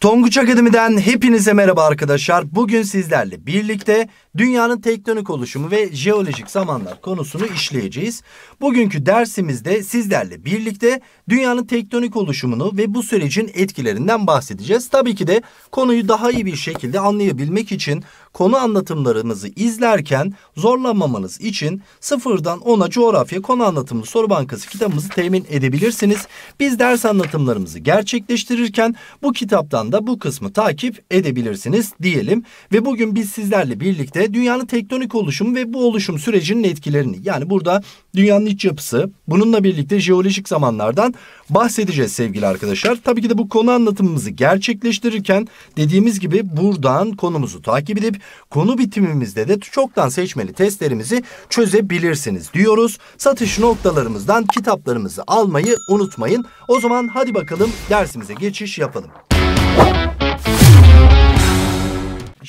Tonguç Akademi'den hepinize merhaba arkadaşlar. Bugün sizlerle birlikte dünyanın tektonik oluşumu ve jeolojik zamanlar konusunu işleyeceğiz. Bugünkü dersimizde sizlerle birlikte dünyanın tektonik oluşumunu ve bu sürecin etkilerinden bahsedeceğiz. Tabii ki de konuyu daha iyi bir şekilde anlayabilmek için konu anlatımlarımızı izlerken zorlanmamanız için sıfırdan ona coğrafya konu anlatımlı soru bankası kitabımızı temin edebilirsiniz. Biz ders anlatımlarımızı gerçekleştirirken bu kitaptan da bu kısmı takip edebilirsiniz diyelim. Ve bugün biz sizlerle birlikte dünyanın tektonik oluşumu ve bu oluşum sürecinin etkilerini yani burada dünyanın iç yapısı bununla birlikte jeolojik zamanlardan bahsedeceğiz sevgili arkadaşlar. Tabii ki de bu konu anlatımımızı gerçekleştirirken dediğimiz gibi buradan konumuzu takip edip konu bitimimizde de çoktan seçmeli testlerimizi çözebilirsiniz diyoruz. Satış noktalarımızdan kitaplarımızı almayı unutmayın. O zaman hadi bakalım dersimize geçiş yapalım.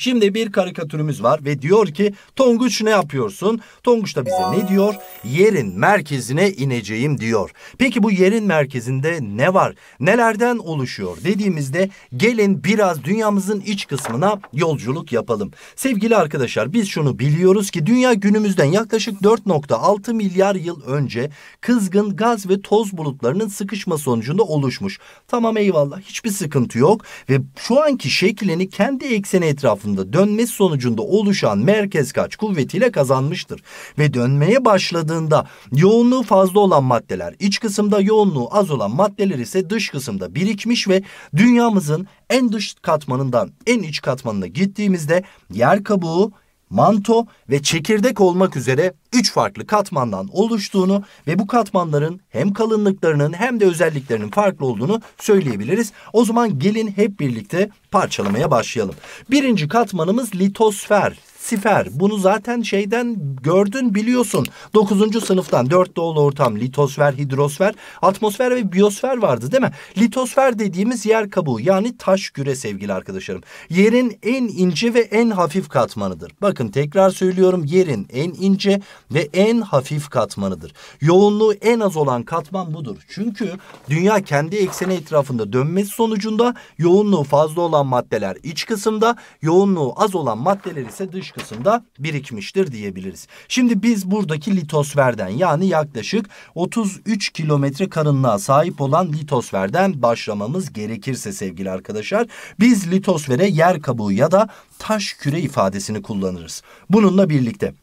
Şimdi bir karikatürümüz var ve diyor ki Tonguç ne yapıyorsun? Tonguç da bize ne diyor? Yerin merkezine ineceğim diyor. Peki bu yerin merkezinde ne var? Nelerden oluşuyor dediğimizde gelin biraz dünyamızın iç kısmına yolculuk yapalım. Sevgili arkadaşlar biz şunu biliyoruz ki dünya günümüzden yaklaşık 4.6 milyar yıl önce kızgın gaz ve toz bulutlarının sıkışma sonucunda oluşmuş. Tamam eyvallah hiçbir sıkıntı yok ve şu anki şeklini kendi ekseni etrafında altında dönmesi sonucunda oluşan merkez kaç kuvvetiyle kazanmıştır. Ve dönmeye başladığında yoğunluğu fazla olan maddeler iç kısımda yoğunluğu az olan maddeler ise dış kısımda birikmiş ve dünyamızın en dış katmanından en iç katmanına gittiğimizde yer kabuğu manto ve çekirdek olmak üzere üç farklı katmandan oluştuğunu ve bu katmanların hem kalınlıklarının hem de özelliklerinin farklı olduğunu söyleyebiliriz. O zaman gelin hep birlikte parçalamaya başlayalım. Birinci katmanımız litosfer sifer. Bunu zaten şeyden gördün biliyorsun. Dokuzuncu sınıftan dört doğal ortam litosfer, hidrosfer, atmosfer ve biyosfer vardı değil mi? Litosfer dediğimiz yer kabuğu yani taş küre sevgili arkadaşlarım. Yerin en ince ve en hafif katmanıdır. Bakın tekrar söylüyorum yerin en ince ve en hafif katmanıdır. Yoğunluğu en az olan katman budur. Çünkü dünya kendi ekseni etrafında dönmesi sonucunda yoğunluğu fazla olan maddeler iç kısımda, yoğunluğu az olan maddeler ise dış kısımda birikmiştir diyebiliriz. Şimdi biz buradaki litosferden yani yaklaşık 33 kilometre karınlığa sahip olan litosferden başlamamız gerekirse sevgili arkadaşlar biz litosfere yer kabuğu ya da taş küre ifadesini kullanırız. Bununla birlikte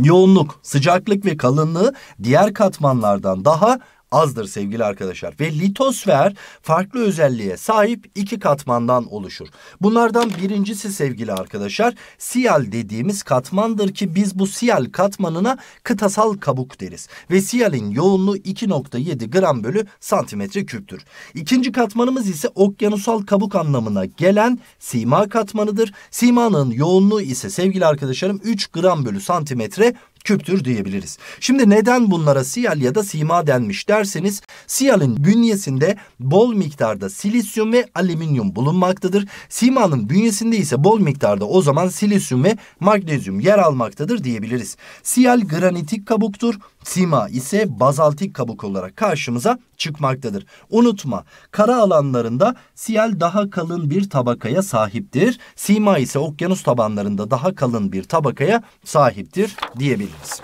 yoğunluk, sıcaklık ve kalınlığı diğer katmanlardan daha azdır sevgili arkadaşlar. Ve litosfer farklı özelliğe sahip iki katmandan oluşur. Bunlardan birincisi sevgili arkadaşlar siyal dediğimiz katmandır ki biz bu siyal katmanına kıtasal kabuk deriz. Ve siyalin yoğunluğu 2.7 gram bölü santimetre küptür. İkinci katmanımız ise okyanusal kabuk anlamına gelen sima katmanıdır. Simanın yoğunluğu ise sevgili arkadaşlarım 3 gram bölü santimetre küptür diyebiliriz. Şimdi neden bunlara siyal ya da sima denmiş derseniz siyalin bünyesinde bol miktarda silisyum ve alüminyum bulunmaktadır. Simanın bünyesinde ise bol miktarda o zaman silisyum ve magnezyum yer almaktadır diyebiliriz. Siyal granitik kabuktur. Sima ise bazaltik kabuk olarak karşımıza çıkmaktadır. Unutma kara alanlarında siyal daha kalın bir tabakaya sahiptir. Sima ise okyanus tabanlarında daha kalın bir tabakaya sahiptir diyebiliriz. Please.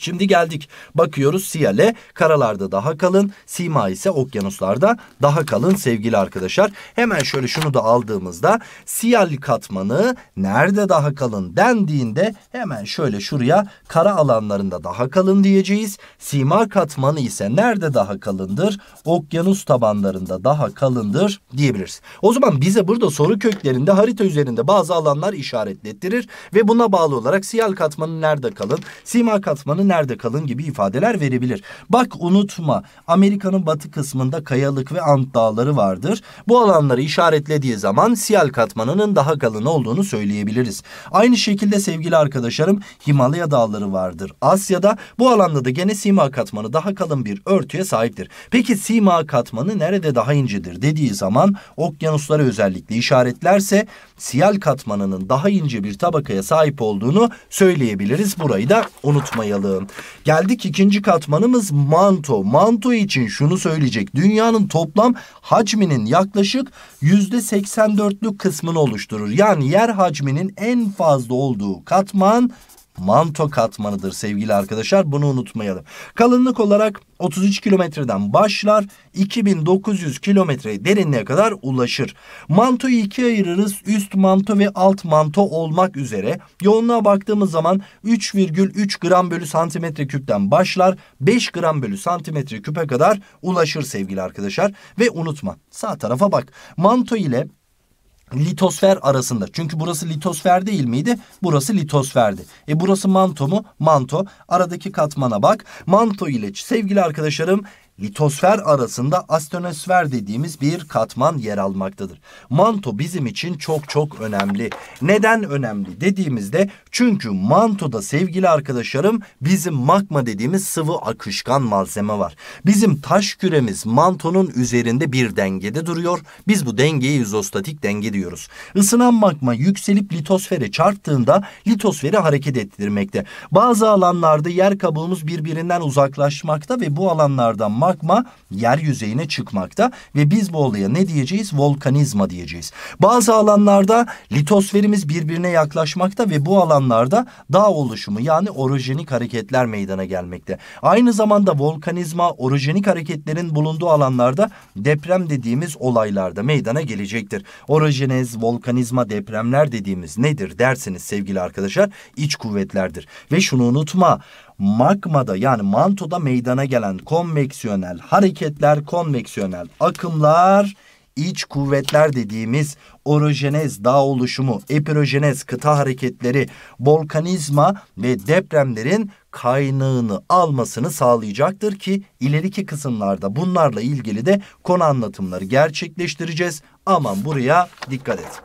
Şimdi geldik. Bakıyoruz Siyale karalarda daha kalın. Sima ise okyanuslarda daha kalın sevgili arkadaşlar. Hemen şöyle şunu da aldığımızda Siyal katmanı nerede daha kalın dendiğinde hemen şöyle şuraya kara alanlarında daha kalın diyeceğiz. Sima katmanı ise nerede daha kalındır? Okyanus tabanlarında daha kalındır diyebiliriz. O zaman bize burada soru köklerinde harita üzerinde bazı alanlar işaretlettirir ve buna bağlı olarak Siyal katmanı nerede kalın? Sima katmanı mı nerede kalın gibi ifadeler verebilir. Bak unutma Amerika'nın batı kısmında kayalık ve Ant dağları vardır. Bu alanları işaretlediği zaman Siyal katmanının daha kalın olduğunu söyleyebiliriz. Aynı şekilde sevgili arkadaşlarım Himalaya dağları vardır. Asya'da bu alanda da gene sima katmanı daha kalın bir örtüye sahiptir. Peki sima katmanı nerede daha incedir dediği zaman okyanuslara özellikle işaretlerse Siyal katmanının daha ince bir tabakaya sahip olduğunu söyleyebiliriz. Burayı da unutmayalım aldığın. Geldik ikinci katmanımız manto. Manto için şunu söyleyecek. Dünyanın toplam hacminin yaklaşık yüzde %84'lük kısmını oluşturur. Yani yer hacminin en fazla olduğu katman manto katmanıdır sevgili arkadaşlar. Bunu unutmayalım. Kalınlık olarak 33 kilometreden başlar 2900 kilometre derinliğe kadar ulaşır. Mantoyu ikiye ayırırız. Üst manto ve alt manto olmak üzere. Yoğunluğa baktığımız zaman 3,3 gram bölü santimetre küpten başlar. 5 gram bölü santimetre küpe kadar ulaşır sevgili arkadaşlar. Ve unutma sağ tarafa bak. Manto ile litosfer arasında. Çünkü burası litosfer değil miydi? Burası litosferdi. E burası manto mu? Manto. Aradaki katmana bak. Manto ile sevgili arkadaşlarım litosfer arasında astenosfer dediğimiz bir katman yer almaktadır. Manto bizim için çok çok önemli. Neden önemli dediğimizde çünkü mantoda sevgili arkadaşlarım bizim magma dediğimiz sıvı akışkan malzeme var. Bizim taş küremiz mantonun üzerinde bir dengede duruyor. Biz bu dengeyi izostatik denge diyoruz. Isınan magma yükselip litosfere çarptığında litosferi hareket ettirmekte. Bazı alanlarda yer kabuğumuz birbirinden uzaklaşmakta ve bu alanlardan magma yer yüzeyine çıkmakta ve biz bu olaya ne diyeceğiz? Volkanizma diyeceğiz. Bazı alanlarda litosferimiz birbirine yaklaşmakta ve bu alanlarda dağ oluşumu yani orojenik hareketler meydana gelmekte. Aynı zamanda volkanizma, orojenik hareketlerin bulunduğu alanlarda deprem dediğimiz olaylarda meydana gelecektir. Orojenez, volkanizma, depremler dediğimiz nedir dersiniz sevgili arkadaşlar? İç kuvvetlerdir. Ve şunu unutma magmada yani mantoda meydana gelen konveksiyonel hareketler, konveksiyonel akımlar, iç kuvvetler dediğimiz orojenez dağ oluşumu, epirojenez kıta hareketleri, volkanizma ve depremlerin kaynağını almasını sağlayacaktır ki ileriki kısımlarda bunlarla ilgili de konu anlatımları gerçekleştireceğiz. Aman buraya dikkat et.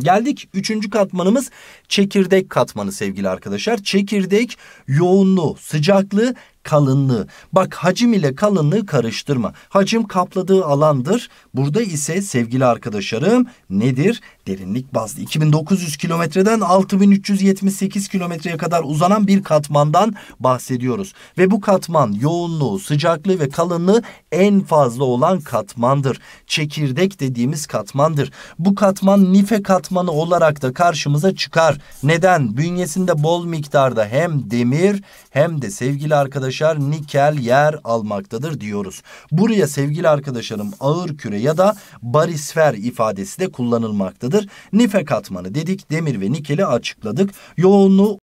Geldik üçüncü katmanımız çekirdek katmanı sevgili arkadaşlar. Çekirdek yoğunluğu, sıcaklığı, kalınlığı. Bak hacim ile kalınlığı karıştırma. Hacim kapladığı alandır. Burada ise sevgili arkadaşlarım nedir? derinlik bazlı 2900 kilometreden 6378 kilometreye kadar uzanan bir katmandan bahsediyoruz. Ve bu katman yoğunluğu, sıcaklığı ve kalınlığı en fazla olan katmandır. Çekirdek dediğimiz katmandır. Bu katman nife katmanı olarak da karşımıza çıkar. Neden? Bünyesinde bol miktarda hem demir hem de sevgili arkadaşlar nikel yer almaktadır diyoruz. Buraya sevgili arkadaşlarım ağır küre ya da barisfer ifadesi de kullanılmaktadır katmanıdır. Nife katmanı dedik, demir ve nikeli açıkladık. Yoğunluğu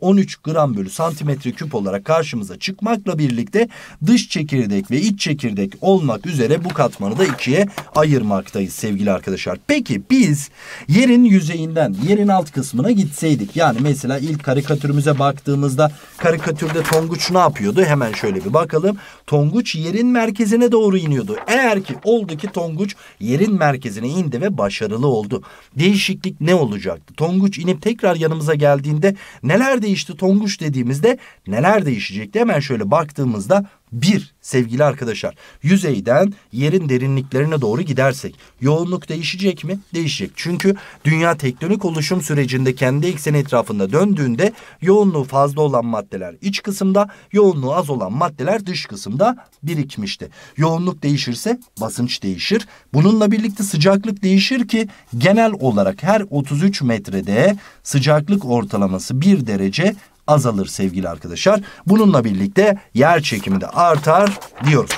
13 gram bölü santimetre küp olarak karşımıza çıkmakla birlikte dış çekirdek ve iç çekirdek olmak üzere bu katmanı da ikiye ayırmaktayız sevgili arkadaşlar. Peki biz yerin yüzeyinden yerin alt kısmına gitseydik yani mesela ilk karikatürümüze baktığımızda karikatürde Tonguç ne yapıyordu? Hemen şöyle bir bakalım. Tonguç yerin merkezine doğru iniyordu. Eğer ki oldu ki Tonguç yerin merkezine indi ve başarılı oldu. Değişiklik ne olacaktı? Tonguç inip tekrar yanımıza geldiğinde neler değişti Tonguç dediğimizde neler değişecekti? Hemen şöyle baktığımızda bir sevgili arkadaşlar yüzeyden yerin derinliklerine doğru gidersek yoğunluk değişecek mi? Değişecek. Çünkü dünya tektonik oluşum sürecinde kendi ekseni etrafında döndüğünde yoğunluğu fazla olan maddeler iç kısımda yoğunluğu az olan maddeler dış kısımda birikmişti. Yoğunluk değişirse basınç değişir. Bununla birlikte sıcaklık değişir ki genel olarak her 33 metrede sıcaklık ortalaması 1 derece azalır sevgili arkadaşlar. Bununla birlikte yer çekimi de artar diyoruz.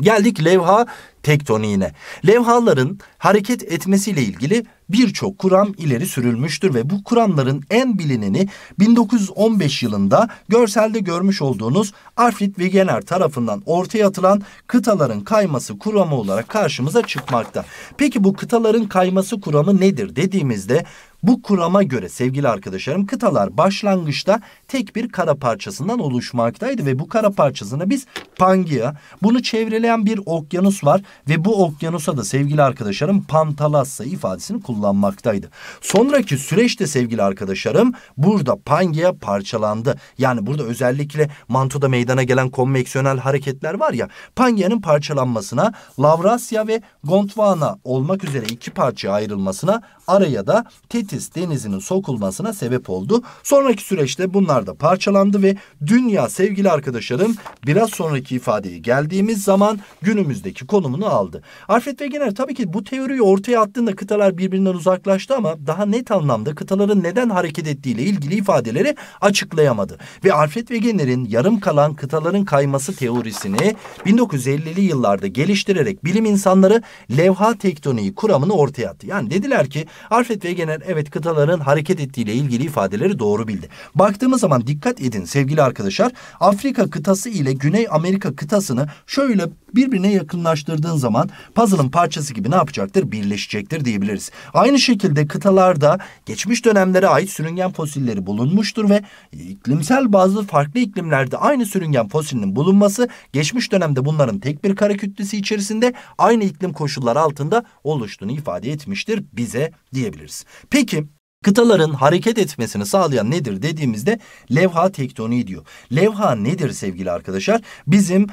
Geldik levha tektoniğine. Levhaların hareket etmesiyle ilgili birçok kuram ileri sürülmüştür ve bu kuramların en bilineni 1915 yılında görselde görmüş olduğunuz Alfred Wegener tarafından ortaya atılan kıtaların kayması kuramı olarak karşımıza çıkmakta. Peki bu kıtaların kayması kuramı nedir dediğimizde bu kurama göre sevgili arkadaşlarım kıtalar başlangıçta tek bir kara parçasından oluşmaktaydı ve bu kara parçasına biz Pangea, bunu çevreleyen bir okyanus var ve bu okyanusa da sevgili arkadaşlarım Pantalassa ifadesini kullanmaktaydı. Sonraki süreçte sevgili arkadaşlarım burada Pangea parçalandı. Yani burada özellikle Manto'da meydana gelen konveksiyonel hareketler var ya Pangea'nın parçalanmasına Lavrasya ve Gondwana olmak üzere iki parçaya ayrılmasına araya da Tetis denizinin sokulmasına sebep oldu. Sonraki süreçte bunlar anlarda parçalandı ve dünya sevgili arkadaşlarım biraz sonraki ifadeye geldiğimiz zaman günümüzdeki konumunu aldı. Alfred Wegener tabii ki bu teoriyi ortaya attığında kıtalar birbirinden uzaklaştı ama daha net anlamda kıtaların neden hareket ettiğiyle ilgili ifadeleri açıklayamadı. Ve Alfred Wegener'in yarım kalan kıtaların kayması teorisini 1950'li yıllarda geliştirerek bilim insanları levha tektoniği kuramını ortaya attı. Yani dediler ki Alfred Wegener evet kıtaların hareket ettiğiyle ilgili ifadeleri doğru bildi. Baktığımız zaman dikkat edin sevgili arkadaşlar. Afrika kıtası ile Güney Amerika kıtasını şöyle birbirine yakınlaştırdığın zaman puzzle'ın parçası gibi ne yapacaktır? Birleşecektir diyebiliriz. Aynı şekilde kıtalarda geçmiş dönemlere ait sürüngen fosilleri bulunmuştur ve iklimsel bazı farklı iklimlerde aynı sürüngen fosilinin bulunması geçmiş dönemde bunların tek bir kara kütlesi içerisinde aynı iklim koşulları altında oluştuğunu ifade etmiştir bize diyebiliriz. Peki Kıtaların hareket etmesini sağlayan nedir dediğimizde levha tektoniği diyor. Levha nedir sevgili arkadaşlar? Bizim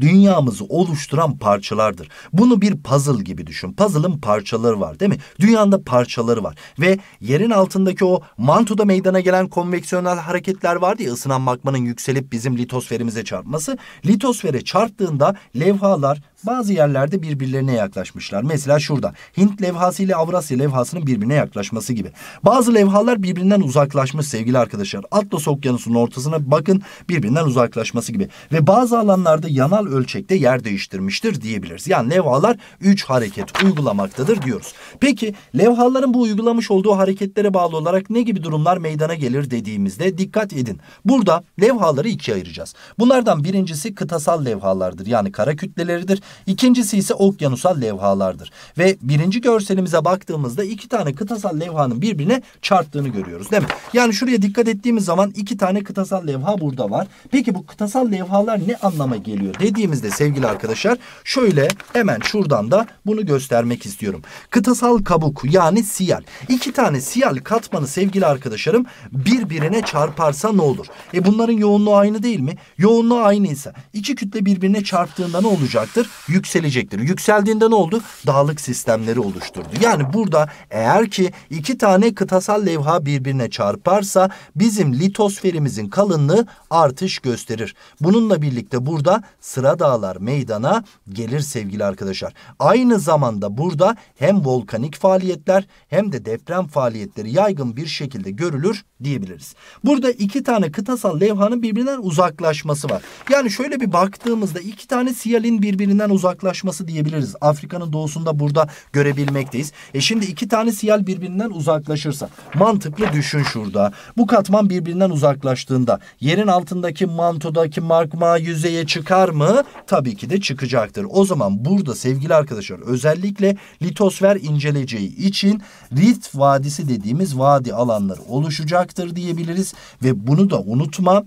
dünyamızı oluşturan parçalardır. Bunu bir puzzle gibi düşün. Puzzle'ın parçaları var değil mi? Dünyanda parçaları var. Ve yerin altındaki o mantoda meydana gelen konveksiyonel hareketler vardı ya ısınan magmanın yükselip bizim litosferimize çarpması. Litosfere çarptığında levhalar bazı yerlerde birbirlerine yaklaşmışlar. Mesela şurada Hint levhası ile Avrasya levhasının birbirine yaklaşması gibi. Bazı levhalar birbirinden uzaklaşmış sevgili arkadaşlar. Atlas Okyanusu'nun ortasına bakın birbirinden uzaklaşması gibi. Ve bazı alanlarda yanal ölçekte yer değiştirmiştir diyebiliriz. Yani levhalar üç hareket uygulamaktadır diyoruz. Peki levhaların bu uygulamış olduğu hareketlere bağlı olarak ne gibi durumlar meydana gelir dediğimizde dikkat edin. Burada levhaları ikiye ayıracağız. Bunlardan birincisi kıtasal levhalardır. Yani kara kütleleridir. İkincisi ise okyanusal levhalardır. Ve birinci görselimize baktığımızda iki tane kıtasal levhanın birbirine çarptığını görüyoruz değil mi? Yani şuraya dikkat ettiğimiz zaman iki tane kıtasal levha burada var. Peki bu kıtasal levhalar ne anlama geliyor dediğimizde sevgili arkadaşlar şöyle hemen şuradan da bunu göstermek istiyorum. Kıtasal kabuk yani siyal. İki tane siyal katmanı sevgili arkadaşlarım birbirine çarparsa ne olur? E bunların yoğunluğu aynı değil mi? Yoğunluğu aynıysa iki kütle birbirine çarptığında ne olacaktır? yükselecektir. Yükseldiğinde ne oldu? Dağlık sistemleri oluşturdu. Yani burada eğer ki iki tane kıtasal levha birbirine çarparsa bizim litosferimizin kalınlığı artış gösterir. Bununla birlikte burada sıra dağlar meydana gelir sevgili arkadaşlar. Aynı zamanda burada hem volkanik faaliyetler hem de deprem faaliyetleri yaygın bir şekilde görülür diyebiliriz. Burada iki tane kıtasal levhanın birbirinden uzaklaşması var. Yani şöyle bir baktığımızda iki tane siyalin birbirinden uzaklaşması diyebiliriz. Afrika'nın doğusunda burada görebilmekteyiz. E şimdi iki tane siyal birbirinden uzaklaşırsa mantıklı düşün şurada. Bu katman birbirinden uzaklaştığında yerin altındaki mantodaki magma yüzeye çıkar mı? Tabii ki de çıkacaktır. O zaman burada sevgili arkadaşlar özellikle litosfer inceleceği için Rift Vadisi dediğimiz vadi alanları oluşacaktır diyebiliriz ve bunu da unutma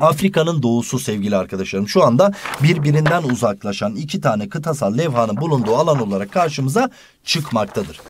Afrika'nın doğusu sevgili arkadaşlarım şu anda birbirinden uzaklaşan iki tane kıtasal levhanın bulunduğu alan olarak karşımıza çıkmaktadır.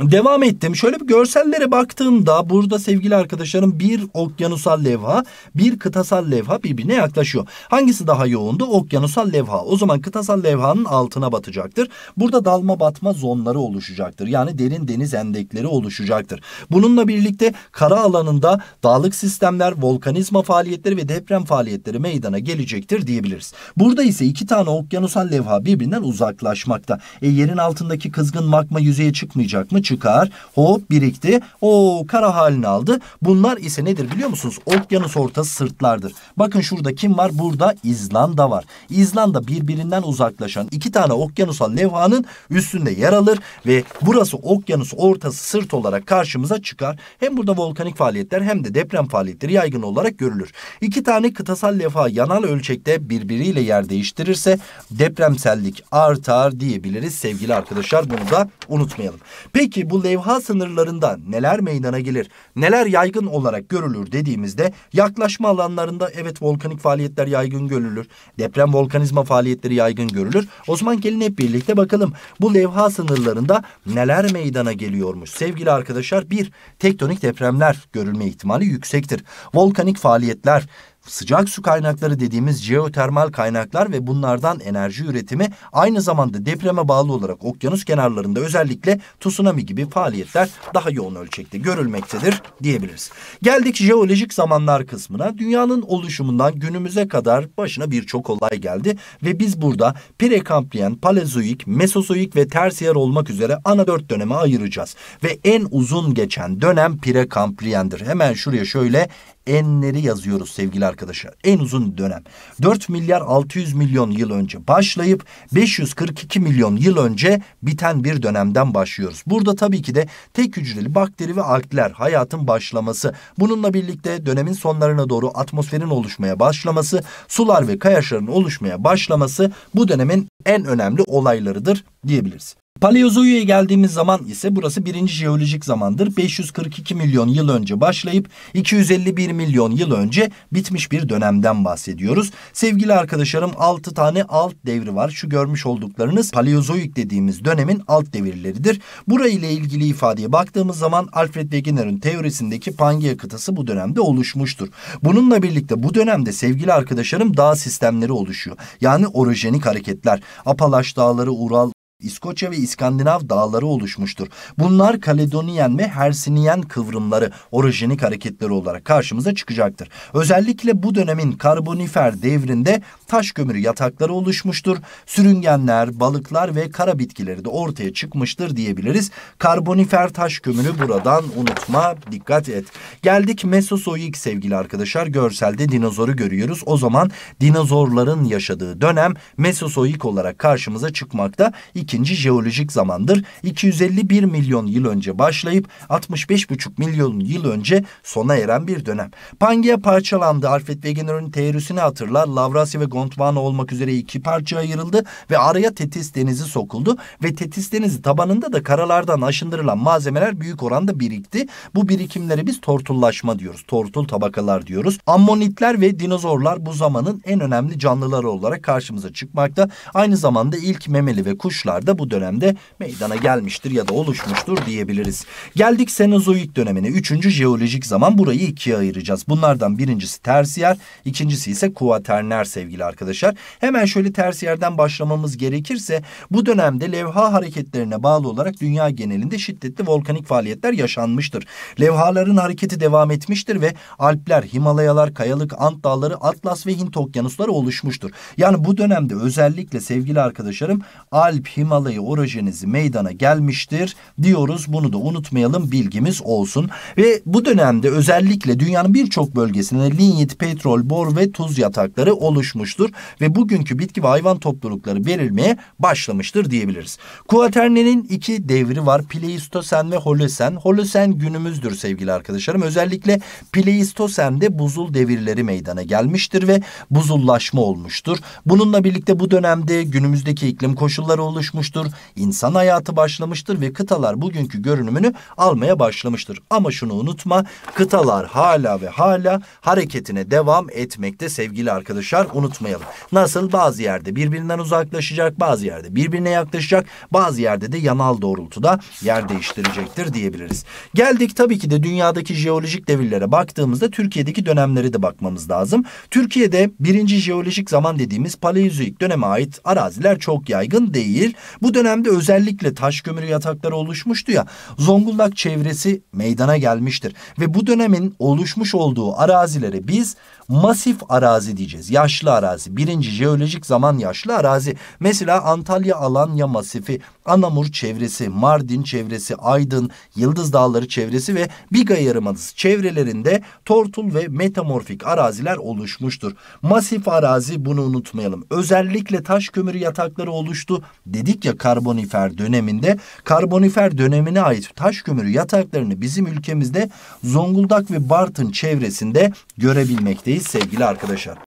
Devam ettim. Şöyle bir görsellere baktığımda burada sevgili arkadaşlarım bir okyanusal levha, bir kıtasal levha birbirine yaklaşıyor. Hangisi daha yoğundu? Okyanusal levha. O zaman kıtasal levhanın altına batacaktır. Burada dalma batma zonları oluşacaktır. Yani derin deniz endekleri oluşacaktır. Bununla birlikte kara alanında dağlık sistemler, volkanizma faaliyetleri ve deprem faaliyetleri meydana gelecektir diyebiliriz. Burada ise iki tane okyanusal levha birbirinden uzaklaşmakta. E, yerin altındaki kızgın magma yüzeye çıkmayacak mı? çıkar. Hop birikti. O kara halini aldı. Bunlar ise nedir biliyor musunuz? Okyanus ortası sırtlardır. Bakın şurada kim var? Burada İzlanda var. İzlanda birbirinden uzaklaşan iki tane okyanusal levhanın üstünde yer alır ve burası okyanus ortası sırt olarak karşımıza çıkar. Hem burada volkanik faaliyetler hem de deprem faaliyetleri yaygın olarak görülür. İki tane kıtasal levha yanal ölçekte birbiriyle yer değiştirirse depremsellik artar diyebiliriz sevgili arkadaşlar. Bunu da unutmayalım. Peki ki bu levha sınırlarında neler meydana gelir, neler yaygın olarak görülür dediğimizde yaklaşma alanlarında evet volkanik faaliyetler yaygın görülür. Deprem volkanizma faaliyetleri yaygın görülür. Osman gelin hep birlikte bakalım bu levha sınırlarında neler meydana geliyormuş. Sevgili arkadaşlar bir tektonik depremler görülme ihtimali yüksektir. Volkanik faaliyetler sıcak su kaynakları dediğimiz jeotermal kaynaklar ve bunlardan enerji üretimi aynı zamanda depreme bağlı olarak okyanus kenarlarında özellikle tsunami gibi faaliyetler daha yoğun ölçekte görülmektedir diyebiliriz. Geldik jeolojik zamanlar kısmına. Dünyanın oluşumundan günümüze kadar başına birçok olay geldi ve biz burada prekambriyen, palezoik, mesozoik ve tersiyer olmak üzere ana dört döneme ayıracağız. Ve en uzun geçen dönem prekambriyendir. Hemen şuraya şöyle enleri yazıyoruz sevgili arkadaşlar. En uzun dönem. 4 milyar 600 milyon yıl önce başlayıp 542 milyon yıl önce biten bir dönemden başlıyoruz. Burada tabii ki de tek hücreli bakteri ve alkler hayatın başlaması. Bununla birlikte dönemin sonlarına doğru atmosferin oluşmaya başlaması, sular ve kayaçların oluşmaya başlaması bu dönemin en önemli olaylarıdır diyebiliriz. Paleozoi'ye geldiğimiz zaman ise burası birinci jeolojik zamandır. 542 milyon yıl önce başlayıp 251 milyon yıl önce bitmiş bir dönemden bahsediyoruz. Sevgili arkadaşlarım 6 tane alt devri var. Şu görmüş olduklarınız paleozoik dediğimiz dönemin alt devirleridir. Burayla ile ilgili ifadeye baktığımız zaman Alfred Wegener'in teorisindeki Pangea kıtası bu dönemde oluşmuştur. Bununla birlikte bu dönemde sevgili arkadaşlarım dağ sistemleri oluşuyor. Yani orojenik hareketler. Apalaş dağları, Ural, İskoçya ve İskandinav dağları oluşmuştur. Bunlar Kaledoniyen ve Hersiniyen kıvrımları orijinik hareketleri olarak karşımıza çıkacaktır. Özellikle bu dönemin karbonifer devrinde taş kömürü yatakları oluşmuştur. Sürüngenler, balıklar ve kara bitkileri de ortaya çıkmıştır diyebiliriz. Karbonifer taş kömürü buradan unutma dikkat et. Geldik Mesozoik sevgili arkadaşlar. Görselde dinozoru görüyoruz. O zaman dinozorların yaşadığı dönem Mesozoik olarak karşımıza çıkmakta. İki ikinci jeolojik zamandır 251 milyon yıl önce başlayıp 65,5 milyon yıl önce sona eren bir dönem. Pangea parçalandı. Alfred Wegener'ın teorisini hatırlar. Lavrasya ve Gondwana olmak üzere iki parça ayrıldı ve araya Tetis Denizi sokuldu ve Tetis Denizi tabanında da karalardan aşındırılan malzemeler büyük oranda birikti. Bu birikimleri biz tortullaşma diyoruz. Tortul tabakalar diyoruz. Ammonitler ve dinozorlar bu zamanın en önemli canlıları olarak karşımıza çıkmakta. Aynı zamanda ilk memeli ve kuşlar da bu dönemde meydana gelmiştir ya da oluşmuştur diyebiliriz. Geldik Senozoik dönemine. Üçüncü jeolojik zaman burayı ikiye ayıracağız. Bunlardan birincisi tersiyer, ikincisi ise kuaterner sevgili arkadaşlar. Hemen şöyle tersiyerden başlamamız gerekirse bu dönemde levha hareketlerine bağlı olarak dünya genelinde şiddetli volkanik faaliyetler yaşanmıştır. Levhaların hareketi devam etmiştir ve Alpler, Himalayalar, Kayalık, Ant Dağları, Atlas ve Hint okyanusları oluşmuştur. Yani bu dönemde özellikle sevgili arkadaşlarım Alp, Himalaya, Himalaya orojenizi meydana gelmiştir diyoruz. Bunu da unutmayalım bilgimiz olsun. Ve bu dönemde özellikle dünyanın birçok bölgesinde linyit, petrol, bor ve tuz yatakları oluşmuştur. Ve bugünkü bitki ve hayvan toplulukları verilmeye başlamıştır diyebiliriz. Kuaternenin iki devri var. Pleistosen ve Holosen. Holosen günümüzdür sevgili arkadaşlarım. Özellikle Pleistosen'de buzul devirleri meydana gelmiştir ve buzullaşma olmuştur. Bununla birlikte bu dönemde günümüzdeki iklim koşulları oluşmuştur oluşmuştur, insan hayatı başlamıştır ve kıtalar bugünkü görünümünü almaya başlamıştır. Ama şunu unutma, kıtalar hala ve hala hareketine devam etmekte sevgili arkadaşlar unutmayalım. Nasıl bazı yerde birbirinden uzaklaşacak, bazı yerde birbirine yaklaşacak, bazı yerde de yanal doğrultuda yer değiştirecektir diyebiliriz. Geldik tabii ki de dünyadaki jeolojik devirlere baktığımızda Türkiye'deki dönemlere de bakmamız lazım. Türkiye'de birinci jeolojik zaman dediğimiz paleozoik döneme ait araziler çok yaygın değil. Bu dönemde özellikle taş kömürü yatakları oluşmuştu ya Zonguldak çevresi meydana gelmiştir. Ve bu dönemin oluşmuş olduğu arazilere biz masif arazi diyeceğiz. Yaşlı arazi. Birinci jeolojik zaman yaşlı arazi. Mesela Antalya Alanya masifi Anamur çevresi, Mardin çevresi, Aydın, Yıldız Dağları çevresi ve Biga Yarımadası çevrelerinde tortul ve metamorfik araziler oluşmuştur. Masif arazi bunu unutmayalım. Özellikle taş kömürü yatakları oluştu. Dedik ya karbonifer döneminde. Karbonifer dönemine ait taş kömürü yataklarını bizim ülkemizde Zonguldak ve Bartın çevresinde görebilmekteyiz sevgili arkadaşlar.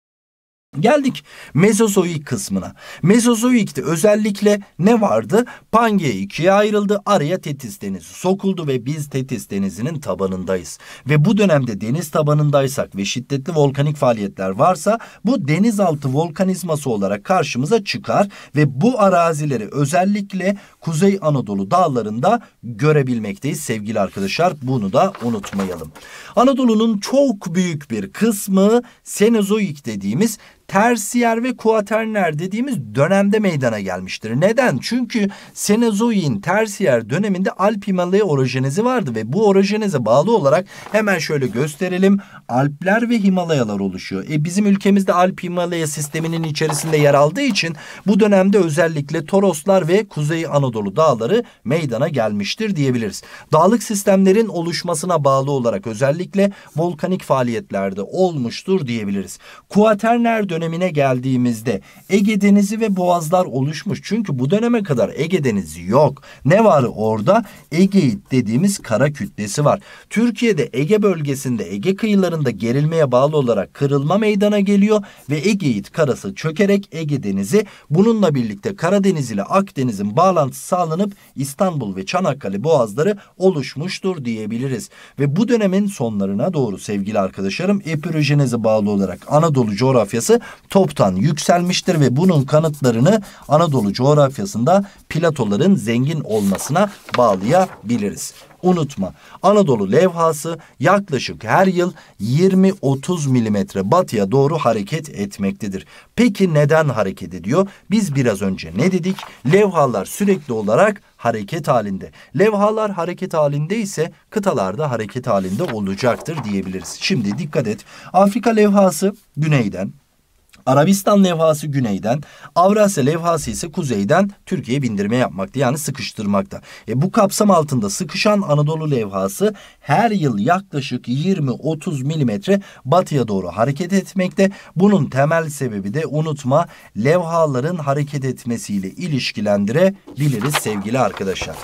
Geldik Mezozoik kısmına. Mezozoik'te özellikle ne vardı? Pangea ikiye ayrıldı. Araya Tetis Denizi sokuldu ve biz Tetis Denizi'nin tabanındayız. Ve bu dönemde deniz tabanındaysak ve şiddetli volkanik faaliyetler varsa bu denizaltı volkanizması olarak karşımıza çıkar ve bu arazileri özellikle Kuzey Anadolu dağlarında görebilmekteyiz sevgili arkadaşlar. Bunu da unutmayalım. Anadolu'nun çok büyük bir kısmı Senozoik dediğimiz tersiyer ve kuaterner dediğimiz dönemde meydana gelmiştir. Neden? Çünkü Senozoik'in tersiyer döneminde Alp Himalaya orojenizi vardı ve bu orojenize bağlı olarak hemen şöyle gösterelim. Alpler ve Himalayalar oluşuyor. E bizim ülkemizde Alp Himalaya sisteminin içerisinde yer aldığı için bu dönemde özellikle Toroslar ve Kuzey Anadolu Anadolu dağları meydana gelmiştir diyebiliriz. Dağlık sistemlerin oluşmasına bağlı olarak özellikle volkanik faaliyetlerde olmuştur diyebiliriz. Kuaterner dönemine geldiğimizde Ege Denizi ve Boğazlar oluşmuş. Çünkü bu döneme kadar Ege Denizi yok. Ne var orada? Ege dediğimiz kara kütlesi var. Türkiye'de Ege bölgesinde Ege kıyılarında gerilmeye bağlı olarak kırılma meydana geliyor ve Ege'it karası çökerek Ege Denizi bununla birlikte Karadeniz ile Akdeniz'in bağlantısı sağlanıp İstanbul ve Çanakkale boğazları oluşmuştur diyebiliriz. Ve bu dönemin sonlarına doğru sevgili arkadaşlarım epirojenize bağlı olarak Anadolu coğrafyası toptan yükselmiştir ve bunun kanıtlarını Anadolu coğrafyasında platoların zengin olmasına bağlayabiliriz unutma. Anadolu levhası yaklaşık her yıl 20-30 milimetre batıya doğru hareket etmektedir. Peki neden hareket ediyor? Biz biraz önce ne dedik? Levhalar sürekli olarak hareket halinde. Levhalar hareket halinde ise kıtalarda hareket halinde olacaktır diyebiliriz. Şimdi dikkat et. Afrika levhası güneyden, Arabistan levhası güneyden, Avrasya levhası ise kuzeyden Türkiye'ye bindirme yapmakta yani sıkıştırmakta. E, bu kapsam altında sıkışan Anadolu levhası her yıl yaklaşık 20-30 milimetre batıya doğru hareket etmekte. Bunun temel sebebi de unutma levhaların hareket etmesiyle ilişkilendirebiliriz sevgili arkadaşlar.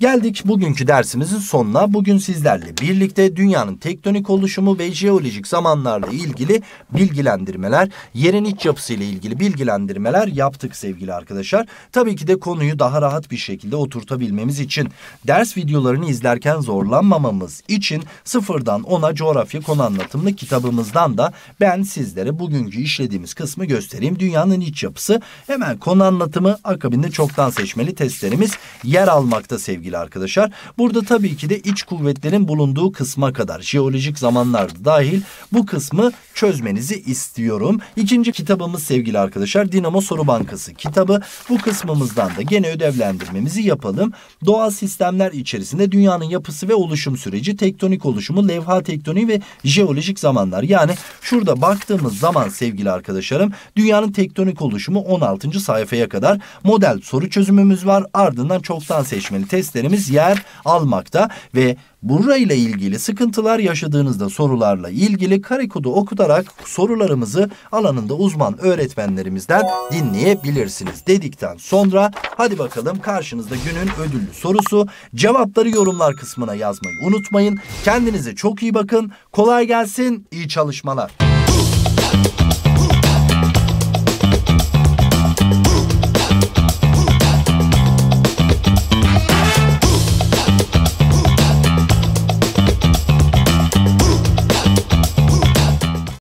Geldik bugünkü dersimizin sonuna. Bugün sizlerle birlikte dünyanın tektonik oluşumu ve jeolojik zamanlarla ilgili bilgilendirmeler, yerin iç yapısı ile ilgili bilgilendirmeler yaptık sevgili arkadaşlar. Tabii ki de konuyu daha rahat bir şekilde oturtabilmemiz için ders videolarını izlerken zorlanmamamız için sıfırdan ona coğrafya konu anlatımlı kitabımızdan da ben sizlere bugünkü işlediğimiz kısmı göstereyim. Dünyanın iç yapısı hemen konu anlatımı akabinde çoktan seçmeli testlerimiz yer almakta sevgili sevgili arkadaşlar. Burada tabii ki de iç kuvvetlerin bulunduğu kısma kadar jeolojik zamanlar dahil bu kısmı çözmenizi istiyorum. İkinci kitabımız sevgili arkadaşlar Dinamo Soru Bankası kitabı. Bu kısmımızdan da gene ödevlendirmemizi yapalım. Doğal sistemler içerisinde dünyanın yapısı ve oluşum süreci, tektonik oluşumu, levha tektoniği ve jeolojik zamanlar. Yani şurada baktığımız zaman sevgili arkadaşlarım dünyanın tektonik oluşumu 16. sayfaya kadar model soru çözümümüz var. Ardından çoktan seçmeli test derslerimiz yer almakta ve burayla ilgili sıkıntılar yaşadığınızda sorularla ilgili karikodu okutarak sorularımızı alanında uzman öğretmenlerimizden dinleyebilirsiniz dedikten sonra hadi bakalım karşınızda günün ödüllü sorusu. Cevapları yorumlar kısmına yazmayı unutmayın. Kendinize çok iyi bakın. Kolay gelsin. iyi çalışmalar.